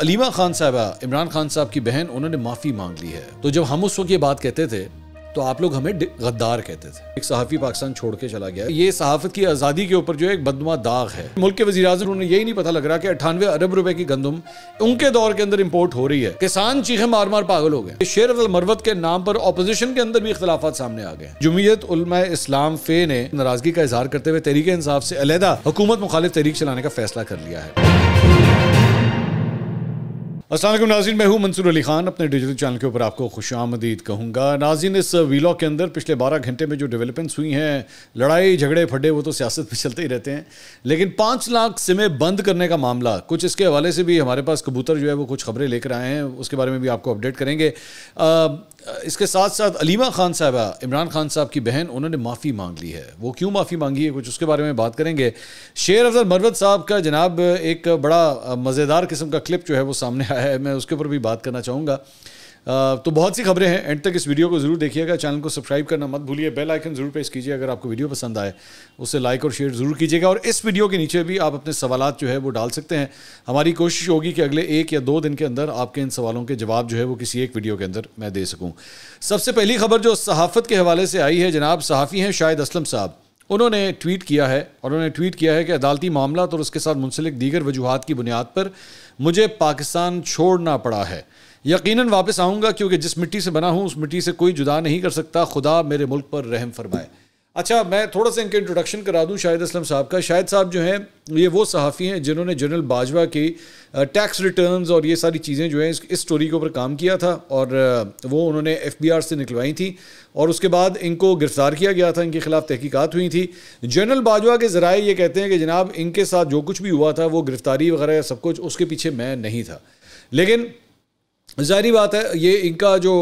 अलीमा खान साहबा इमरान खान साहब की बहन उन्होंने माफ़ी मांग ली है तो जब हम उस वक्त ये बात कहते थे तो आप लोग हमें गद्दार कहते थे एक सहाफ़ी पाकिस्तान छोड़ के चला गया ये सहाफ़त की आज़ादी के ऊपर जो है एक बदमा दाग है मुल्क के वजी अजम उन्हें यही नहीं पता लग रहा कि अठानवे अरब रुपए की गंदम उनके दौर के अंदर इम्पोर्ट हो रही है किसान चीखे मार मार पागल हो गए शेर मरवत के नाम पर अपोजिशन के अंदर भी इख्तलाफा सामने आ गए जमीयत उलमा इस्लाम फे ने नाराजगी का इजहार करते हुए तहरीके इंसाफ से अलहदा हुकूमत मुखालिफ तहरीक चलाने का फैसला कर लिया है असल नाजिन मैं हूँ मंसूर अली खान अपने डिजिटल चैनल के ऊपर आपको खुश आमदीद कहूँगा नाजिन इस वीलॉग के अंदर पिछले बारह घंटे में जो डेवलपमेंट्स हुई हैं लड़ाई झगड़े फटे वो तो सियासत में चलते ही रहते हैं लेकिन पाँच लाख सिमें बंद करने का मामला कुछ इसके हवाले से भी हमारे पास कबूतर जो है वो कुछ खबरें लेकर आए हैं उसके बारे में भी आपको अपडेट करेंगे आ, इसके साथ साथ अलीमा खान साहबा इमरान खान साहब की बहन उन्होंने माफ़ी मांग ली है वो क्यों माफ़ी मांगी है कुछ उसके बारे में बात करेंगे शेर अफजल मरवत साहब का जनाब एक बड़ा मज़ेदार किस्म का क्लिप जो है वो सामने आया है मैं उसके ऊपर भी बात करना चाहूँगा तो बहुत सी खबरें हैं एंड तक इस वीडियो को जरूर देखिएगा चैनल को सब्सक्राइब करना मत भूलिए बेल आइकन जरूर प्रेस कीजिए अगर आपको वीडियो पसंद आए उसे लाइक और शेयर जरूर कीजिएगा और इस वीडियो के नीचे भी आप अपने सवाल जो है वो डाल सकते हैं हमारी कोशिश होगी कि अगले एक या दो दिन के अंदर आपके इन सवालों के जवाब जो है वो किसी एक वीडियो के अंदर मैं दे सकूँ सबसे पहली खबर जो सहाफत के हवाले से आई है जनाब सहाफ़ी हैं शाहिद असलम साहब उन्होंने ट्वीट किया है और उन्होंने ट्वीट किया है कि अदालती मामला और उसके साथ मुंसलिक दीगर वजूहत की बुनियाद पर मुझे पाकिस्तान छोड़ना पड़ा है यकीनन वापस आऊँगा क्योंकि जिस मिट्टी से बना हूँ उस मिट्टी से कोई जुदा नहीं कर सकता खुदा मेरे मुल्क पर रहम फरमाए अच्छा मैं थोड़ा सा इनके इंट्रोडक्शन करा दूं शाहिद असलम साहब का शाहिद साहब जो हैं ये वो सहाफ़ी हैं जिन्होंने जनरल बाजवा की टैक्स रिटर्न्स और ये सारी चीज़ें जो हैं इस, इस स्टोरी के ऊपर काम किया था और वो उन्होंने एफबीआर से निकलवाई थी और उसके बाद इनको गिरफ़्तार किया गया था इनके ख़िलाफ़ तहकीक़ात हुई थी जनरल बाजवा के ज़रा ये कहते हैं कि जनाब इनके साथ जो कुछ भी हुआ था वो गिरफ़्तारी वगैरह सब कुछ उसके पीछे मैं नहीं था लेकिन जाहरी बात है ये इनका जो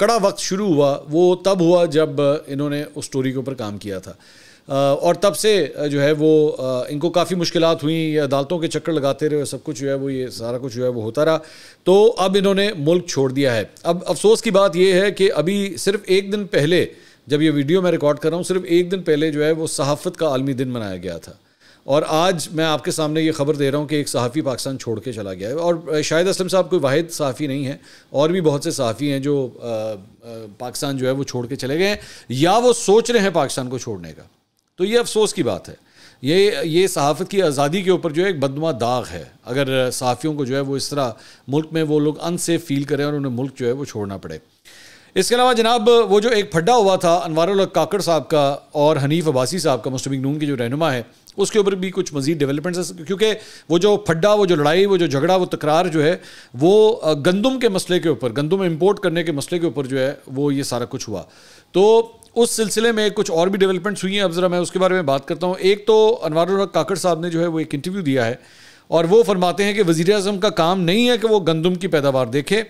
कड़ा वक्त शुरू हुआ वो तब हुआ जब इन्होंने उस स्टोरी के ऊपर काम किया था और तब से जो है वो इनको काफ़ी मुश्किल हुई अदालतों के चक्कर लगाते रहे सब कुछ जो है वो ये सारा कुछ जो है वो होता रहा तो अब इन्होंने मुल्क छोड़ दिया है अब अफसोस की बात यह है कि अभी सिर्फ एक दिन पहले जब ये वीडियो मैं रिकॉर्ड कर रहा हूँ सिर्फ एक दिन पहले जो है वो सहाफ़त का आलमी दिन मनाया गया था और आज मैं आपके सामने ये खबर दे रहा हूँ कि एक सहाफ़ी पाकिस्तान छोड़ के चला गया है और शाहिद असलम साहब कोई वाद सहाफ़ी नहीं है और भी बहुत से सहाफ़ी हैं जो पाकिस्तान जो है वो छोड़ के चले गए हैं या वो सोच रहे हैं पाकिस्तान को छोड़ने का तो ये अफसोस की बात है ये ये सहाफ़त की आज़ादी के ऊपर जो है एक बदमा दाग है अगर सहाफ़ियों को जो है वो इस तरह मुल्क में वो लोग अनसेफ फील करें और उन्हें मुल्क जो है वो छोड़ना पड़े इसके अलावा जनाब वो जो एक फड्डा हुआ था अनवारुल काकड़ साहब का और हनीफ अबासी साहब का मुस्लिम नून के जो रहनुमा है उसके ऊपर भी कुछ मजीद डेवलपमेंट क्योंकि वो जो फड्डा वो जो लड़ाई वो जो झगड़ा वो तकरार जो है वो गंदम के मसले के ऊपर गंदम इम्पोर्ट करने के मसले के ऊपर जो है वो ये सारा कुछ हुआ तो उस सिलसिले में कुछ और भी डेवलपमेंट्स हुई हैं अब ज़रा मैं उसके बारे में बात करता हूँ एक तो अनवर काकड़ साहब ने जो है वो एक इंटरव्यू दिया है और वो फरमाते हैं कि वज़ी अजम का काम नहीं है कि वो गंदम की पैदावार देखे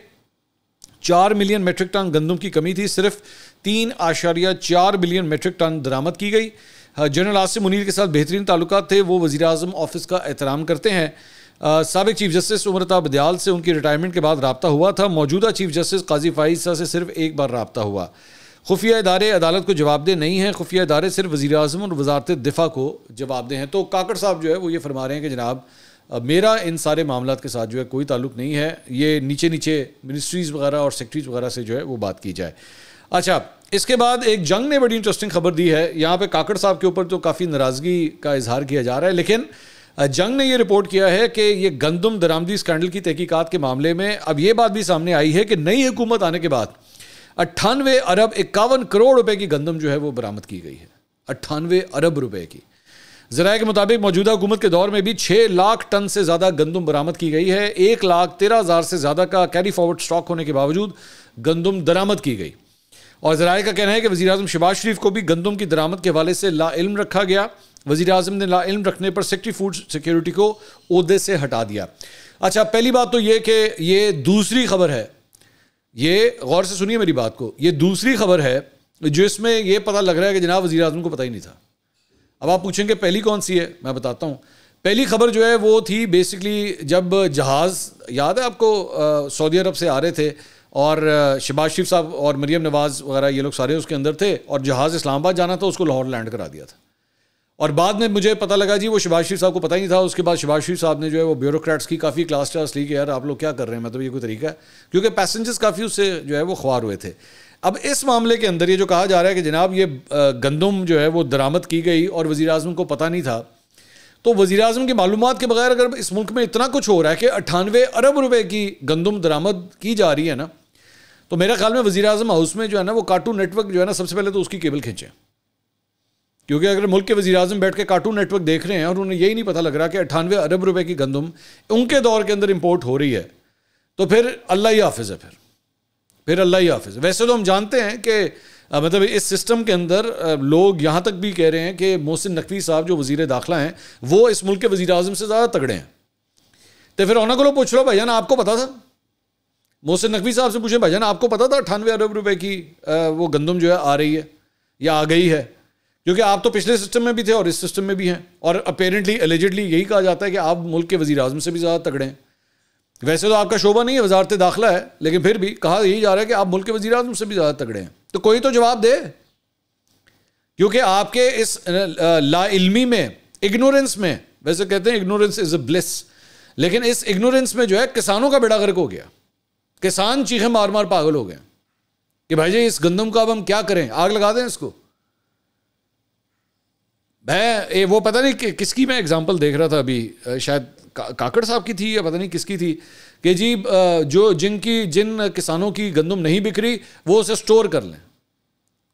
चार मिलियन मेट्रिक टन गंदम की कमी थी सिर्फ तीन आशारिया चार बिलियन मेट्रिक टन दरामद की गई जनरल आसिम मुनीर के साथ बेहतरीन ताल्लुक थे वो वजी अजम ऑफिस का एहतराम करते हैं सबक चीफ जस्टिस उम्रता बदयाल से उनकी रिटायरमेंट के बाद रबता हुआ था मौजूदा चीफ जस्टिस काजी फाइजा से सिर्फ एक बार रबता हुआ खुफिया इदारे अदालत को जवाबदेह नहीं हैं खुफिया इदारे सिर्फ वजी अजम और वजारत दिफा को जवाबदेह हैं तो काकड़ साहब जो है वो ये फरमा रहे हैं कि जनाब मेरा इन सारे मामला के साथ जो है कोई ताल्लुक नहीं है ये नीचे नीचे मिनिस्ट्रीज़ वगैरह और सेक्रेटरीज वगैरह से जो है वो बात की जाए अच्छा इसके बाद एक जंग ने बड़ी इंटरेस्टिंग खबर दी है यहाँ पे काकड़ साहब के ऊपर तो काफ़ी नाराज़गी का इजहार किया जा रहा है लेकिन जंग ने ये रिपोर्ट किया है कि ये गंदम दरामदी स्कैंडल की तहकीकात के मामले में अब ये बात भी सामने आई है कि नई हुकूमत आने के बाद अट्ठानवे अरब इक्यावन करोड़ रुपए की गंदम जो है वो बरामद की गई है अट्ठानवे अरब रुपए की जराए के मुताबिक मौजूदा हुकूमत के दौर में भी छः लाख टन से ज़्यादा गंदम बरामद की गई है एक लाख तेरह हज़ार से ज़्यादा का कैरी फॉरवर्ड स्टॉक होने के बावजूद गंदम दरामद की गई और जराये का कहना है कि वजी अजम शबाज शरीफ को भी गंदम की दरामद के हवाले से लाइल्म रखा गया वजी अजम ने लाइल्म रखने पर सेक्टी फूड सिक्योरिटी को अहदे से हटा दिया अच्छा पहली बात तो ये कि ये दूसरी खबर है ये गौर से सुनिए मेरी बात को ये दूसरी खबर है जो इसमें यह पता लग रहा है कि जनाब वजी अजम को पता ही नहीं था अब आप पूछेंगे पहली कौन सी है मैं बताता हूँ पहली खबर जो है वो थी बेसिकली जब जहाज़ याद है आपको सऊदी अरब से आ रहे थे और शबाज शरीफ साहब और मरीम नवाज़ वगैरह ये लोग सारे उसके अंदर थे और जहाज़ इस्लामाबाद जाना था उसको लाहौर लैंड करा दिया था और बाद में मुझे पता लगा जी वो शबाज शरीफ साहब को पता ही नहीं था उसके बाद शबाज शरीफ साहब ने जो है वो ब्यूरोक्रेट्स की काफ़ी क्लास क्लास ली कि यार आप लोग क्या कर रहे हैं मतलब ये कोई तरीका है क्योंकि पैसेंजर्स काफ़ी उससे जो है वो ख्वार हुए थे अब इस मामले के अंदर ये जो कहा जा रहा है कि जनाब ये गंदम जो है वो दरामद की गई और वज़ी अजम को पता नहीं था तो वज़ी अजम की मालूम के बगैर अगर इस मुल्क में इतना कुछ हो रहा है कि अट्ठानवे अरब रुपये की गंदम दरामद की जा रही है ना तो मेरे ख्याल में वजी अजम हाउस में जो है ना वो कार्टून नेटवर्क जो है ना सबसे पहले तो उसकी केबल खींचे क्योंकि अगर मुल्क के वजी अजम बैठ के कार्टून नेटवर्क देख रहे हैं और उन्हें यही नहीं पता लग रहा कि अठानवे अरब रुपए की गंदम उनके दौर के अंदर इम्पोर्ट हो रही है तो फिर अल्लाह ही हाफिज़ है फिर फिर अल्लाह ही हाफिज़ वैसे तो हम जानते हैं कि मतलब इस सिस्टम के अंदर लोग यहाँ तक भी कह रहे हैं कि मोहसिन नकवी साहब जो वजीर दाखिला हैं वो इस मुल्क के वजी अजम से ज़्यादा तगड़े हैं तो फिर उन्होंने को पूछ लो भाई आपको पता था मोहसिन नकवी साहब से पूछे भाई आपको पता था अठानवे अरब रुपए की वो गंदम जो है आ रही है या आ गई है क्योंकि आप तो पिछले सिस्टम में भी थे और इस सिस्टम में भी हैं और अपेरेंटली एलिजिडली यही कहा जाता है कि आप मुल्क के वजी अजम से भी ज़्यादा तगड़े हैं वैसे तो आपका शोभा नहीं है वजारत दाखिला है लेकिन फिर भी कहा यही जा रहा है कि आप मुल्क के वजी अजम से भी ज़्यादा तगड़े हैं तो कोई तो जवाब दे क्योंकि आपके इस लाइलमी में इग्नोरेंस में वैसे कहते हैं इग्नोरेंस इज़ अ ब्लिस लेकिन इस इग्नोरेंस में जो है किसानों का बेड़ा गर्क हो गया किसान चीखे मार मार पागल हो गए कि भाई जी इस गंदम का अब हम क्या करें आग लगा दें इसको मैं ये वो पता नहीं कि, किसकी मैं एग्जांपल देख रहा था अभी शायद का, काकड़ साहब की थी या पता नहीं किसकी थी कि जी जो जिनकी जिन किसानों की गंदम नहीं बिक्री वो उसे स्टोर कर लें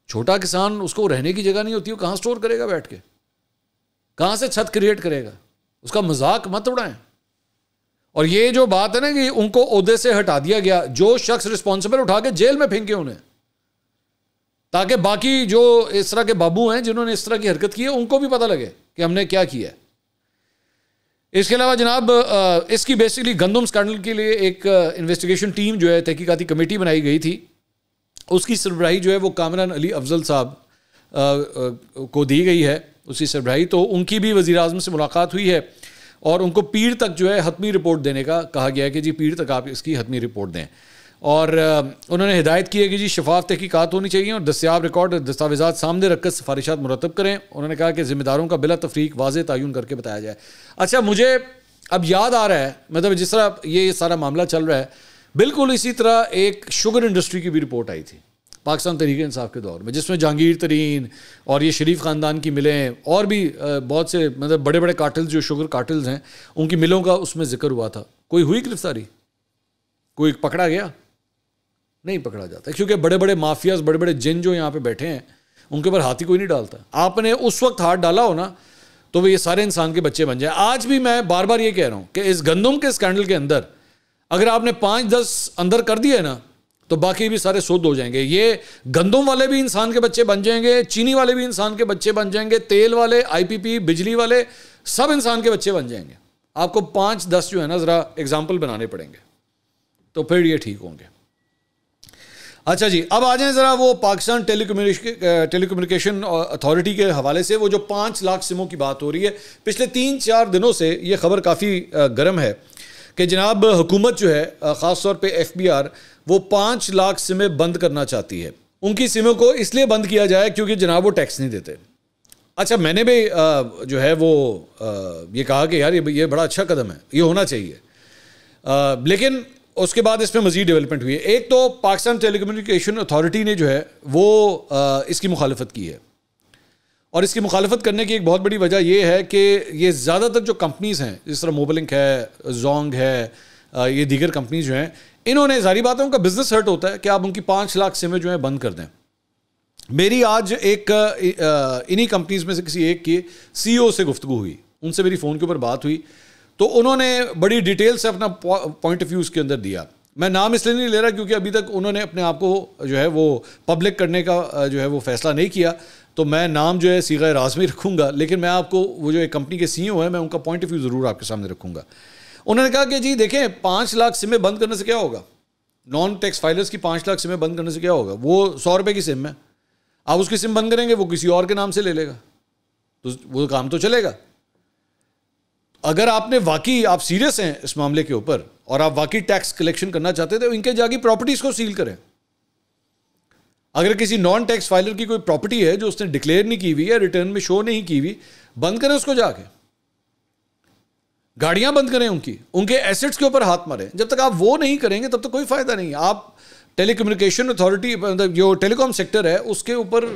छोटा किसान उसको रहने की जगह नहीं होती वो कहाँ स्टोर करेगा बैठ के कहाँ से छत क्रिएट करेगा उसका मजाक मत उड़ाएं और ये जो बात है ना कि उनको उदे से हटा दिया गया जो शख्स रिस्पॉन्सिबल उठा के जेल में फेंके उन्हें ताकि बाकी जो इस तरह के बाबू हैं जिन्होंने इस तरह की हरकत की है उनको भी पता लगे कि हमने क्या किया है इसके अलावा जनाब इसकी बेसिकली गंदम स्कैंडल के लिए एक इन्वेस्टिगेशन टीम जो है तहकीकती कमेटी बनाई गई थी उसकी सरबराही जो है वो कामरान अली अफजल साहब को दी गई है उसकी सरबराही तो उनकी भी वज़ी से मुलाकात हुई है और उनको पीर तक जो है हतमी रिपोर्ट देने का कहा गया है कि जी पीर तक आप इसकी हतमी रिपोर्ट दें और उन्होंने हिदायत की है कि जी शफाफ तहकीक़ात होनी चाहिए और दस्याब रिकॉर्ड दस्तावेज़ा सामने रखकर सिफारिशा मुरतब करें उन्होंने कहा कि जिम्मेदारों का बिला तफरीक वाज तयन करके बताया जाए अच्छा मुझे अब याद आ रहा है मतलब जिस तरह ये सारा मामला चल रहा है बिल्कुल इसी तरह एक शुगर इंडस्ट्री की भी रिपोर्ट आई थी पाकिस्तान तरीके इंसाफ के दौर में जिसमें जहांगीर तरीन और ये शरीफ ख़ानदान की मिलें और भी बहुत से मतलब बड़े बड़े काटल्स जो शुगर काटल्स हैं उनकी मिलों का उसमें जिक्र हुआ था कोई हुई गिरफ्तारी कोई पकड़ा गया नहीं पकड़ा जाता क्योंकि बड़े बड़े माफियाज बड़े बड़े जिन जो यहाँ पर बैठे हैं उनके ऊपर हाथी कोई नहीं डालता आपने उस वक्त हाथ डाला हो ना तो वो ये सारे इंसान के बच्चे बन जाए आज भी मैं बार बार ये कह रहा हूँ कि इस गंदम के स्कैंडल के अंदर अगर आपने पाँच दस अंदर कर दिए ना तो बाकी भी सारे शुद्ध हो जाएंगे ये गंदम वाले भी इंसान के बच्चे बन जाएंगे चीनी वाले भी इंसान के बच्चे बन जाएंगे तेल वाले आईपीपी बिजली वाले सब इंसान के बच्चे बन जाएंगे आपको पांच दस जो है ना ज़रा एग्जाम्पल बनाने पड़ेंगे तो फिर ये ठीक होंगे अच्छा जी अब आ जाए ज़रा वो पाकिस्तान टेली कम्युनिकेशन अथॉरिटी के हवाले से वो जो पांच लाख सिमों की बात हो रही है पिछले तीन चार दिनों से ये खबर काफ़ी गर्म है कि जनाब हुकूमत जो है ख़ास तौर बी आर वो पाँच लाख सिमें बंद करना चाहती है उनकी सिमों को इसलिए बंद किया जाए क्योंकि जनाब वो टैक्स नहीं देते अच्छा मैंने भी जो है वो ये कहा कि यार ये ये बड़ा अच्छा कदम है ये होना चाहिए लेकिन उसके बाद इसमें मज़ीद डेवलपमेंट हुई है एक तो पाकिस्तान टेलीकम्युनिकेशन अथॉरिटी ने जो है वो इसकी मुखालफत की है और इसकी मुखालफत करने की एक बहुत बड़ी वजह यह है कि ये ज़्यादातर जो कंपनीज़ हैं जिस तरह मोबलिंक है जोंग है ये दीगर कंपनीज जो हैं इन्होंने जारी बात है उनका बिज़नेस हर्ट होता है कि आप उनकी पाँच लाख सिमें जो हैं बंद कर दें मेरी आज एक इन्हीं कंपनीज में से किसी एक की सी e से गुफ्तु हुई उनसे मेरी फ़ोन के ऊपर बात हुई तो उन्होंने बड़ी डिटेल से अपना पॉइंट ऑफ व्यू उसके अंदर दिया मैं नाम इसलिए नहीं ले रहा क्योंकि अभी तक उन्होंने अपने आप को जो है वो पब्लिक करने का जो है वो फैसला नहीं किया तो मैं नाम जो है सीगा राज में रखूंगा लेकिन मैं आपको वो जो एक कंपनी के सी हैं मैं उनका पॉइंट ऑफ व्यू ज़रूर आपके सामने रखूंगा उन्होंने कहा कि जी देखें पाँच लाख सिमें बंद करने से क्या होगा नॉन टैक्स फाइलर्स की पाँच लाख सिमें बंद करने से क्या होगा वो सौ रुपये की सिम है आप उसकी सिम बंद करेंगे वो किसी और के नाम से ले लेगा तो वो काम तो चलेगा अगर आपने वाकई आप सीरियस हैं इस मामले के ऊपर और आप वाकई टैक्स कलेक्शन करना चाहते थे तो इनके जाके प्रॉपर्टीज़ को सील करें अगर किसी नॉन टैक्स फाइलर की कोई प्रॉपर्टी है जो उसने डिक्लेयर नहीं की हुई या रिटर्न में शो नहीं की हुई बंद करें उसको जाके गाड़ियां बंद करें उनकी उनके एसेट्स के ऊपर हाथ मारें जब तक आप वो नहीं करेंगे तब तक कोई फायदा नहीं आप टेली कम्युनिकेशन अथॉरिटी मतलब जो टेलीकॉम सेक्टर है उसके ऊपर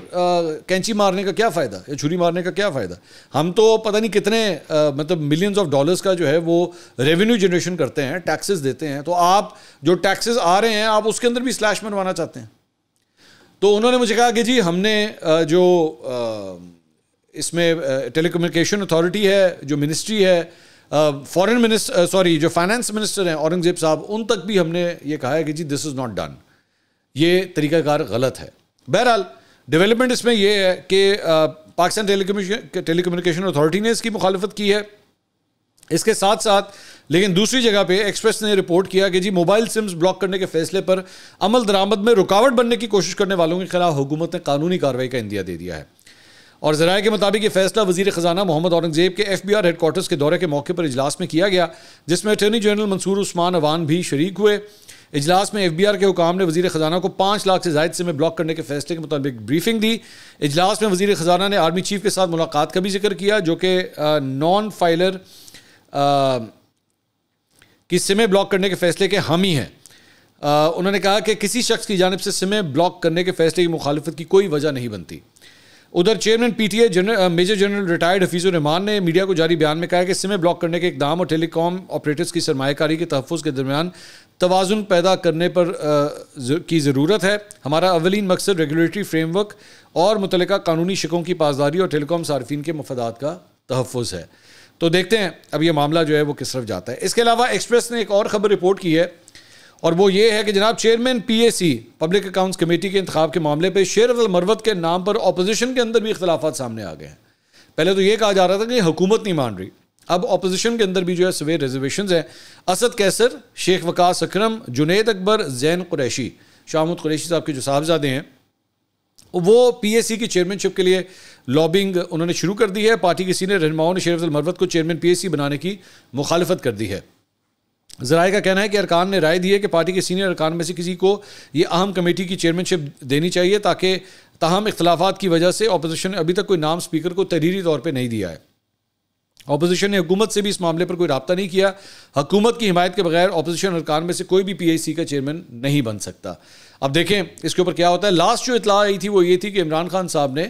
कैंची मारने का क्या फ़ायदा या छुरी मारने का क्या फ़ायदा हम तो पता नहीं कितने आ, मतलब मिलियंस ऑफ डॉलर्स का जो है वो रेवेन्यू जनरेशन करते हैं टैक्सेस देते हैं तो आप जो टैक्सेस आ रहे हैं आप उसके अंदर भी स्लैश मनवाना चाहते हैं तो उन्होंने मुझे कहा कि जी हमने जो इसमें टेलीकम्युनिकेशन अथॉरिटी है जो मिनिस्ट्री है फॉरेन मिनिस्टर सॉरी जो फाइनेंस मिनिस्टर हैं औरंगजेब साहब उन तक भी हमने ये कहा है कि जी दिस इज़ नॉट डन ये तरीकाकार गलत है बहरहाल डेवलपमेंट इसमें यह है कि पाकिस्तान टेलीकम्युनिकेशन अथॉरिटी ने इसकी मुखालफत की है इसके साथ साथ लेकिन दूसरी जगह पे एक्सप्रेस ने रिपोर्ट किया कि जी मोबाइल सिम्स ब्लॉक करने के फैसले पर अमल दरामद में रुकावट बनने की कोशिश करने वालों के खिलाफ हुकूमत ने कानूनी कार्रवाई का इंदिया दे दिया है और जराए के मुताबिक ये फैसला वजीर खजाना मोहम्मद औरंगजेब के एफ बी आर हेडकोार्टर्स के दौरे के मौके पर इजलास में किया गया जिसमें अटर्नी जनरल मंसूर उस्मान अवान भी शरीक हुए इजलास में एफ बी आर के हुकाम ने वजी खजाना को पाँच लाख से जायद सिमें ब्लॉक करने के फैसले के मुताबिक ब्रीफिंग दी इजलास में वजी खजाना ने आर्मी चीफ के साथ मुलाकात का भी जिक्र किया जो कि नॉन फाइलर कि सिमे ब्लॉक करने के फैसले के हम ही हैं उन्होंने कहा कि किसी शख्स की जानब से सिमे ब्लॉक करने के फैसले की मुखालफत की कोई वजह नहीं बनती उधर chairman P T A general major general retired Hafeezur Rehman ने मीडिया को जारी बयान में कहा कि सिमे ब्लॉक करने के इकदाम और टेलीकॉम ऑपरेटर्स की सरमाकारी के तहफ़ के दरमियान तोज़ुन पैदा करने पर की ज़रूरत है हमारा अवलिन मकसद रेगुलेटरी फ्रेमवर्क और मुतल कानूनी शिकों की पासदारी और टेलीकॉम सार्फिन के मफदात का तहफ़ है तो देखते हैं अब ये मामला जो है वो किस तरफ जाता है इसके अलावा एक्सप्रेस ने एक और खबर रिपोर्ट की है और वो ये है कि जनाब chairman PAC public accounts committee के इंतब के मामले पर शेर अफजल मरवत के नाम पर अपोजिशन के अंदर भी इख्तलाफा सामने आ गए हैं पहले तो ये कहा जा रहा था कि हुकूमत नहीं मान रही अब अपोजिशन के अंदर भी जो है सवेर रिजर्वेशन हैं असद कैसर शेख वकास अक्रम जुनेद अकबर जैन कुरैशी शाहमुद कुरैशी साहब के जो साहबजादे हैं वो पीएसी की चेयरमैनशिप के लिए लॉबिंग उन्होंने शुरू कर दी है पार्टी के सीनियर रहनुमाओं ने शेरफल मरवत को चेयरमैन पीएसी बनाने की मुखालफत कर दी है जराए का कहना है कि अरकान ने राय दी है कि पार्टी के सीनियर अरकान में से किसी को ये अहम कमेटी की चेयरमैनशिप देनी चाहिए ताकि तहम इख्लाफा की वजह से अपोजिशन ने अभी तक कोई नाम स्पीकर को तहरीरी तौर पर नहीं दिया है अपोजिशन ने हुकूमत से भी इस मामले पर कोई रबता नहीं किया हुकूमत की हिमायत के बगैर अपोजिशन अरकान में से कोई भी पी आई सी का चेयरमैन नहीं बन सकता अब देखें इसके ऊपर क्या होता है लास्ट जो इतला आई थी वो ये थी कि इमरान खान साहब ने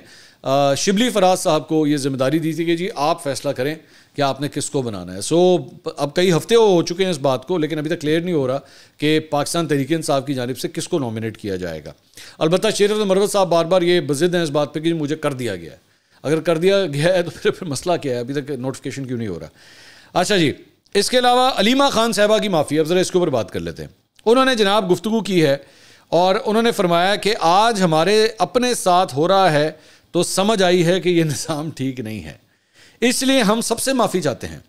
शिबली फराज साहब को ये जिम्मेदारी दी थी कि जी आप फैसला करें कि आपने किसको बनाना है सो so, अब कई हफ्ते हो चुके हैं इस बात को लेकिन अभी तक क्लियर नहीं हो रहा कि पाकिस्तान तहरीक साहब की जानब से किसको नॉमिनेट किया जाएगा अलबत्त शेरत मरवत साहब बार बार ये बजिद हैं इस बात पर कि मुझे कर दिया गया है अगर कर दिया गया है तो फिर फिर मसला क्या है अभी तक नोटिफिकेशन क्यों नहीं हो रहा अच्छा जी इसके अलावा अलीमा खान साहबा की माफ़ी अब ज़रा इसके ऊपर बात कर लेते हैं उन्होंने जनाब गुफ्तु की है और उन्होंने फरमाया कि आज हमारे अपने साथ हो रहा है तो समझ आई है कि यह निज़ाम ठीक नहीं है इसलिए हम सबसे माफ़ी चाहते हैं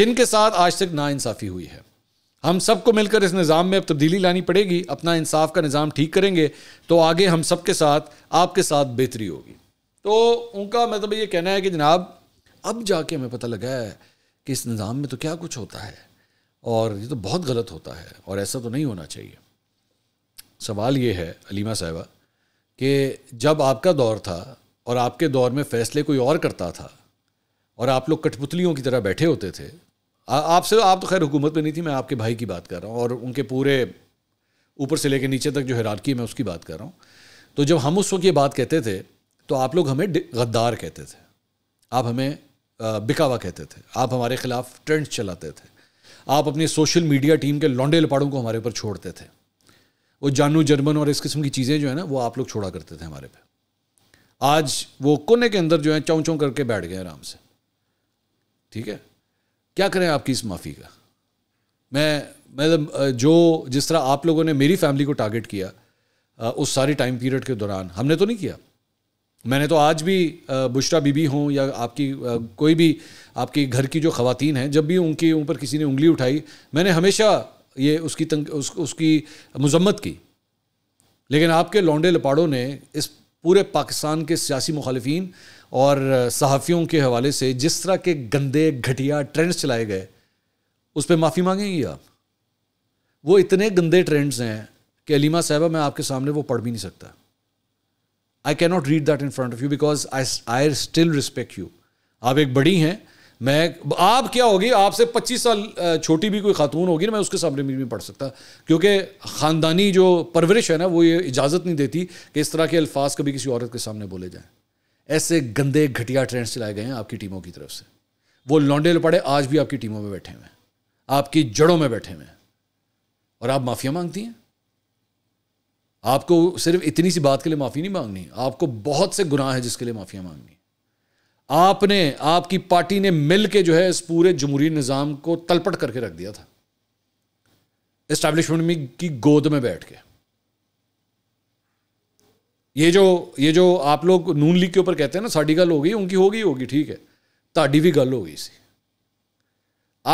जिनके साथ आज तक नाानसाफ़ी हुई है हम सबको मिलकर इस निज़ाम में अब तब्दीली लानी पड़ेगी अपना इंसाफ का निज़ाम ठीक करेंगे तो आगे हम सबके साथ आपके साथ बेहतरी होगी तो उनका मतलब ये कहना है कि जनाब अब जाके हमें पता लगा है कि इस निज़ाम में तो क्या कुछ होता है और ये तो बहुत गलत होता है और ऐसा तो नहीं होना चाहिए सवाल ये है अलीमा साहबा कि जब आपका दौर था और आपके दौर में फ़ैसले कोई और करता था और आप लोग कठपुतलियों की तरह बैठे होते थे आपसे आप तो खैर हुकूमत में नहीं थी मैं आपके भाई की बात कर रहा हूँ और उनके पूरे ऊपर से लेकर नीचे तक जो हैरानकी है मैं उसकी बात कर रहा हूँ तो जब हम उस वक्त ये बात कहते थे तो आप लोग हमें गद्दार कहते थे आप हमें बिकावा कहते थे आप हमारे खिलाफ ट्रेंड्स चलाते थे आप अपनी सोशल मीडिया टीम के लौंडे लपाड़ों को हमारे ऊपर छोड़ते थे वो जानू जर्मन और इस किस्म की चीज़ें जो है ना वो आप लोग छोड़ा करते थे हमारे पे आज वो कोने के अंदर जो है चौं चौं करके बैठ गए आराम से ठीक है क्या करें आपकी इस माफ़ी का मैं मतलब जो जिस तरह आप लोगों ने मेरी फैमिली को टारगेट किया उस सारे टाइम पीरियड के दौरान हमने तो नहीं किया मैंने तो आज भी बुश्रा बीबी हों या आपकी कोई भी आपकी घर की जो खातन हैं जब भी उनके ऊपर किसी ने उंगली उठाई मैंने हमेशा ये उसकी तंग उस, उसकी मजम्मत की लेकिन आपके लौंडे लपाड़ों ने इस पूरे पाकिस्तान के सियासी मुखालफन और सहाफ़ियों के हवाले से जिस तरह के गंदे घटिया ट्रेंड्स चलाए गए उस पर माफ़ी मांगेंगी आप वो इतने गंदे ट्रेंड्स हैं कि अलीमा साहबा मैं आपके सामने वो पढ़ भी नहीं सकता I can not read that in front of you because I I still respect you आप एक बड़ी हैं मैं आप क्या होगी आपसे 25 साल छोटी भी कोई खातून होगी ना मैं उसके सामने भी नहीं पढ़ सकता क्योंकि ख़ानदानी जो परवरिश है ना वो ये इजाज़त नहीं देती कि इस तरह के अल्फाज कभी किसी औरत के सामने बोले जाएं ऐसे गंदे घटिया ट्रेंड्स चलाए गए हैं आपकी टीमों की तरफ से वो लौंडे पड़े आज भी आपकी टीमों में बैठे हुए हैं आपकी जड़ों में बैठे हुए हैं और आप माफ़िया मांगती हैं आपको सिर्फ इतनी सी बात के लिए माफ़ी नहीं मांगनी आपको बहुत से गुनाह है जिसके लिए माफ़ियाँ मांगनी आपने आपकी पार्टी ने मिल के जो है इस पूरे जमहूरी निज़ाम को तलपट करके रख दिया था इस्टेब्लिशमेंट में की गोद में बैठ के ये जो ये जो आप लोग नून लीग के ऊपर कहते हैं ना साड़ी गल हो गई उनकी हो गई होगी ठीक है ताड़ी भी गल हो गई सी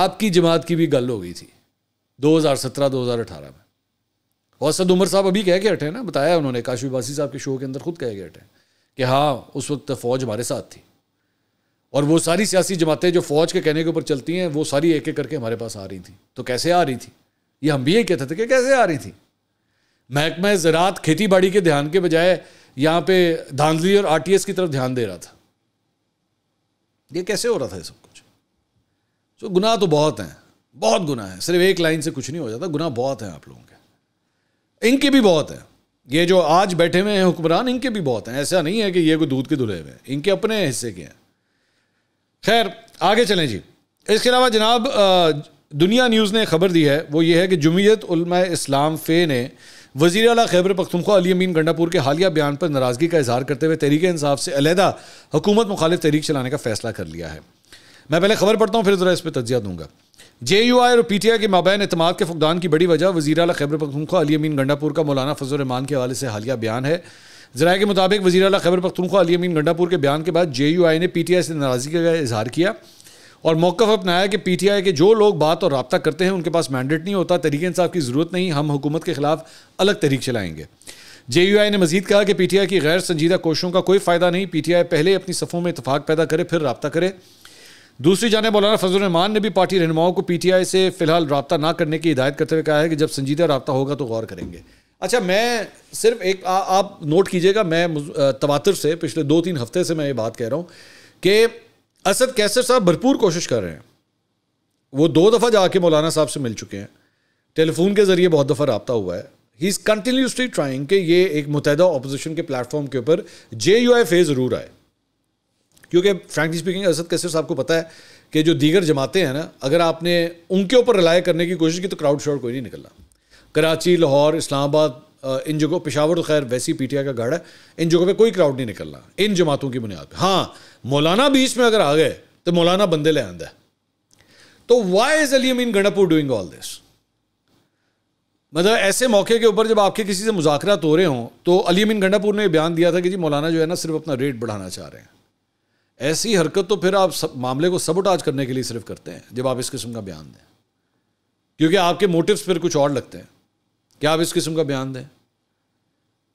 आपकी जमात की भी गल हो गई थी 2017-2018 में वसद उमर साहब अभी कह के हटे ना बताया उन्होंने काशिफ वासी साहब के शो के अंदर खुद कह के हटे कि हाँ उस वक्त फ़ौज हमारे साथ थी और वो सारी सियासी जमातें जो फ़ौज के कहने के ऊपर चलती हैं वो सारी एक एक करके हमारे पास आ रही थी तो कैसे आ रही थी ये हम भी यही कहते थे कि कैसे आ रही थी महकमा ज़रात खेती बाड़ी के ध्यान के बजाय यहाँ पे धांधली और आर की तरफ ध्यान दे रहा था ये कैसे हो रहा था ये सब कुछ सो गुनाह तो बहुत हैं बहुत गुनाह है सिर्फ एक लाइन से कुछ नहीं हो जाता गुनाह बहुत हैं आप लोगों के इनके भी बहुत हैं ये जो आज बैठे हुए हैं हुक्मरान इनके भी बहुत हैं ऐसा नहीं है कि ये कोई दूध के दुले हुए हैं इनके अपने हिस्से के हैं खैर आगे चलें जी इसके अलावा जनाब दुनिया न्यूज़ ने खबर दी है वो ये है कि जमीयत इस्लाम फ़े ने वजी अली खैबर पख्तनख्वा अली अमीन गंडापुर के हालिया बयान पर नाराज़गी का इजहार करते हुए तहरीक इंसाफ से अलहदा हुकूमत मुखालिफ तहरीक चलाने का फैसला कर लिया है मैं पहले खबर पढ़ता हूँ फिर ज़रा इस पर तजिया दूंगा जे यू आई और पी टी आई के माबैन अतमाद के फुकदान की बड़ी वजह वजी अल खैबर पखतुनखा अली अमीन गंडापुर का मौलाना रमान के हवाले से हालिया बयान है जराए के मुताबिक वजी अल खैबर पखतुनखा अली अमीन गंडापुर के बयान के बाद जे यू आई ने पी टी आई से नाराज़गी का इजहार किया और मौक़ अपनाया कि पी टी आई के जो लोग बात और रबता करते हैं उनके पास मैंडेट नहीं होता तरीके इंसाफ की ज़रूरत नहीं हम हुकूमत के खिलाफ अलग तरीक़ चलाएँगे जे यू आई ने मजीद कहा कि पी टी आई की गैर संजीदा कोशिशों का कोई फ़ायदा नहीं पी टी आई पहले अपनी सफ़ों में इतफाक़ पैदा करे फिर रबता करे दूसरी जाने मौलाना फजल रहमान ने भी पार्टी रहनुमाओं को पी टी आई से फिलहाल रबता ना करने की हिदायत करते हुए कहा है कि जब संजीदा रबता होगा तो गौर करेंगे अच्छा मैं सिर्फ एक आ, आप नोट कीजिएगा मैं तवातर से पिछले दो तीन हफ्ते से मैं ये बात कह रहा हूँ कि असद कैसर साहब भरपूर कोशिश कर रहे हैं वो दो दफ़ा जाके मौलाना साहब से मिल चुके हैं टेलीफोन के ज़रिए बहुत दफ़ा रबता हुआ है ही इज़ कंटिन्यूसली ट्राइंग कि ये एक मुतहदा अपोजिशन के प्लेटफॉर्म के ऊपर जे यू आई फेज़ ज़रूर आए क्योंकि फ्रैंकली स्पीकिंग असद कैसे साहब को पता है कि जो दीगर जमातें हैं ना अगर आपने उनके ऊपर रिलाय करने की कोशिश की तो क्राउड शोर कोई नहीं निकलना कराची लाहौर इस्लामाबाद इन जगहों पेशावर तो खैर वैसी पीटीआई का गढ़ है इन जगहों पे कोई क्राउड नहीं निकलना इन जमातों की बुनियाद पर हाँ मौलाना बीच में अगर आ गए तो मौलाना बंदे ले आंदा है तो why is Ali Amin Gandapur doing all this मतलब ऐसे मौके के ऊपर जब आपके किसी से मुजाकर हो रहे हों तो अली अमीन गंडापुर ने बयान दिया था कि जी मौलाना जो है ना सिर्फ अपना रेट बढ़ाना चाह रहे हैं ऐसी हरकत तो फिर आप सब मामले को सबोटाज करने के लिए सिर्फ करते हैं जब आप इस किस्म का बयान दें क्योंकि आपके मोटिव्स फिर कुछ और लगते हैं क्या आप इस किस्म का बयान दें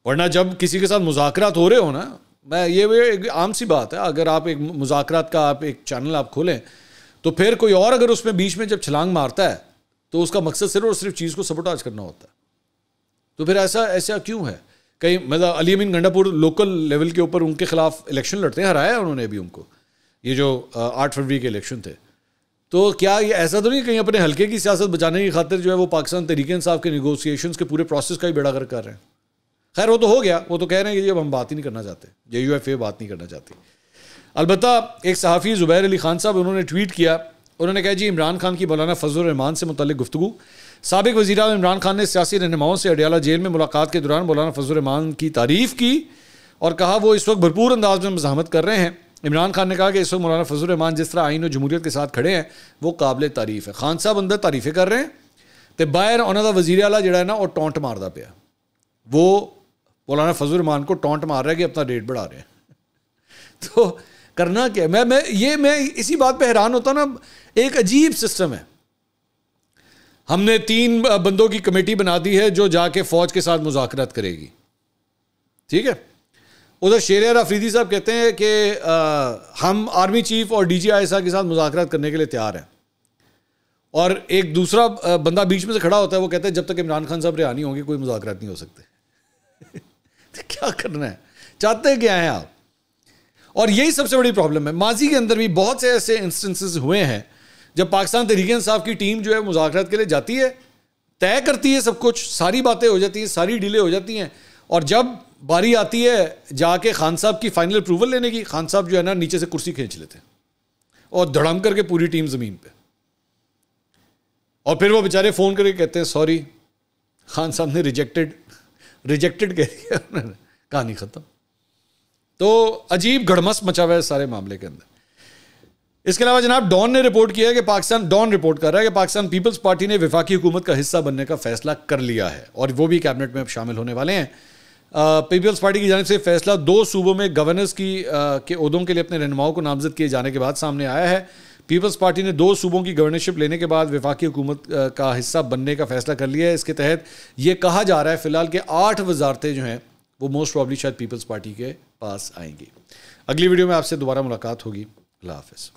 वरना जब किसी के साथ मुजाकरात हो रहे हो ना मैं ये एक आम सी बात है अगर आप एक मुजाकरात का आप एक चैनल आप खोलें तो फिर कोई और अगर उसमें बीच में जब छलांग मारता है तो उसका मकसद सिर्फ और सिर्फ चीज़ को सबोटाज करना होता है तो फिर ऐसा ऐसा क्यों है कई मतलब अली अमीन गंडापुर लोकल लेवल के ऊपर उनके खिलाफ इलेक्शन लड़ते हैं हराया उन्होंने अभी उनको ये जो आठ फरवरी के इलेक्शन थे तो क्या ये ऐसा तो नहीं कहीं अपने हल्के की सियासत बचाने की खातिर जो है वो पाकिस्तान तरीके इंसाफ के निगोसिएशन के पूरे प्रोसेस का ही बेड़ा कर रहे हैं खैर वो तो हो गया वो तो कह रहे हैं कि जब हम बात ही नहीं करना चाहते जे यू एफ ए बात नहीं करना चाहती अलबत् एक सहाफ़ी ज़ुबैर अली खान साहब उन्होंने ट्वीट किया उन्होंने कहा जी इमरान खान की मौलाना फजल रहमान से मुतल गुफ्तु सबक वजी अल इमरान खान ने सियासी रहनुमाओं से अडियाला जेल में मुलाकात के दौरान मौलाना फजल रमान की तारीफ़ की और कहा वो इस वक्त भरपूर अंदाज में मजामत कर रहे हैं इमरान खान ने कहा कि इस वक्त मौलाना फजल रमान जिस तरह आइन और जमहूरीत के साथ खड़े हैं वो काबिल तारीफ़ है खान साहब अंदर तारीफ़ें कर रहे हैं तो बाहर उन्हों का वजीर अला जोड़ा है ना वो टोंट मारता पाया वो मौलाना फजल रमान को टोंट मार रहा है कि अपना रेट बढ़ा रहे हैं तो करना क्या मैं मैं ये मैं इसी बात पर हैरान होता ना एक अजीब सिस्टम है हमने तीन बंदों की कमेटी बना दी है जो जाके फौज के साथ मुजाकरत करेगी ठीक है उधर शेर अफरीदी साहब कहते हैं कि हम आर्मी चीफ और डी जी आई के साथ मुजाकरत करने के लिए तैयार हैं और एक दूसरा बंदा बीच में से खड़ा होता है वो कहते हैं जब तक इमरान खान साहब रिहानी होंगे कोई मुजाकरत नहीं हो सकते तो क्या करना है चाहते क्या हैं आप और यही सबसे बड़ी प्रॉब्लम है माजी के अंदर भी बहुत से ऐसे इंस्टेंसेस हुए हैं जब पाकिस्तान तहरीक इंसाफ की टीम जो है मुजाकरत के लिए जाती है तय करती है सब कुछ सारी बातें हो जाती हैं सारी डीले हो जाती हैं और जब बारी आती है जाके खान साहब की फाइनल अप्रूवल लेने की खान साहब जो है ना नीचे से कुर्सी खींच लेते हैं और धड़म करके पूरी टीम ज़मीन पे और फिर वो बेचारे फ़ोन करके कहते हैं सॉरी खान साहब ने रिजेक्टेड रिजेक्टेड कह दिया कहानी ख़त्म तो अजीब गड़मस मचा हुआ है सारे मामले के अंदर इसके अलावा जनाब डॉन ने रिपोर्ट किया है कि पाकिस्तान डॉन रिपोर्ट कर रहा है कि पाकिस्तान पीपल्स पार्टी ने विफाकी हुकूमत का हिस्सा बनने का फैसला कर लिया है और वो भी कैबिनेट में अब शामिल होने वाले हैं पीपल्स पार्टी की जानब से फैसला दो सूबों में गवर्नर्स की आ, के उहदों के लिए अपने रहनुमाओं को नामजद किए जाने के बाद सामने आया है पीपल्स पार्टी ने दो सूबों की गवर्नरशिप लेने के बाद विफाकी हुकूमत का हिस्सा बनने का फैसला कर लिया है इसके तहत ये कहा जा रहा है फिलहाल कि आठ वजारतें जो हैं वो मोस्ट प्रॉब्ली शायद पीपल्स पार्टी के पास आएंगी अगली वीडियो में आपसे दोबारा मुलाकात होगी अल्लाह हाफिज़